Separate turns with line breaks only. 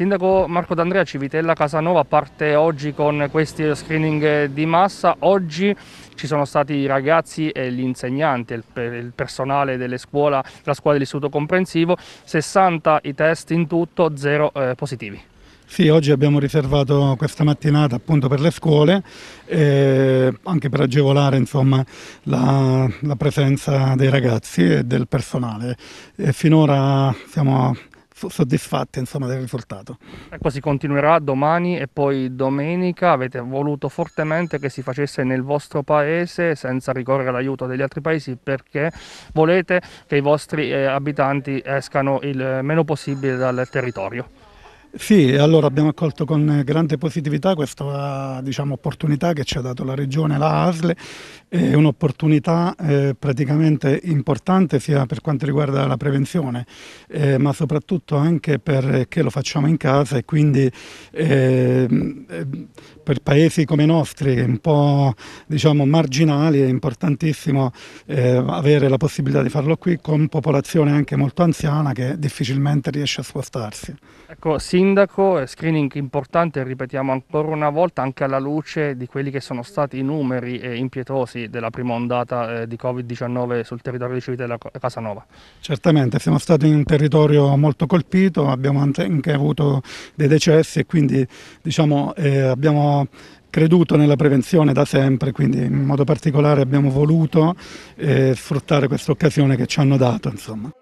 Sindaco Marco D'Andrea Civitella Casanova parte oggi con questi screening di massa. Oggi ci sono stati i ragazzi e gli insegnanti, il, personale delle scuole, la scuola dell'istituto comprensivo, 60 i test in tutto, 0 eh, positivi.
Sì, oggi abbiamo riservato questa mattinata appunto per le scuole, eh, anche per agevolare insomma, la, la, presenza dei ragazzi e del personale. E finora siamo A soddisfatte insomma, del
risultato. Ecco, si continuerà domani e poi domenica. Avete voluto fortemente che si facesse nel vostro paese senza ricorrere all'aiuto degli altri paesi perché volete che i vostri eh, abitanti escano il eh, meno possibile dal territorio.
Sì, allora abbiamo accolto con grande positività questa diciamo, opportunità che ci ha dato la Regione, la ASLE, è un'opportunità eh, praticamente importante sia per quanto riguarda la prevenzione, eh, ma soprattutto anche perché lo facciamo in casa e quindi eh, eh, per paesi come i nostri, un po' diciamo, marginali, è importantissimo eh, avere la possibilità di farlo qui con popolazione anche molto anziana che difficilmente riesce a spostarsi.
Ecco, sì sindaco, screening importante, ripetiamo ancora una volta, anche alla luce di quelli che sono stati i numeri eh, impietosi della prima ondata eh, di Covid-19 sul territorio di Civitella Casanova.
Certamente, siamo stati in un territorio molto colpito, abbiamo anche avuto dei decessi e quindi diciamo, eh, abbiamo creduto nella prevenzione da sempre, quindi in modo particolare abbiamo voluto eh, sfruttare questa occasione che ci hanno dato. Insomma.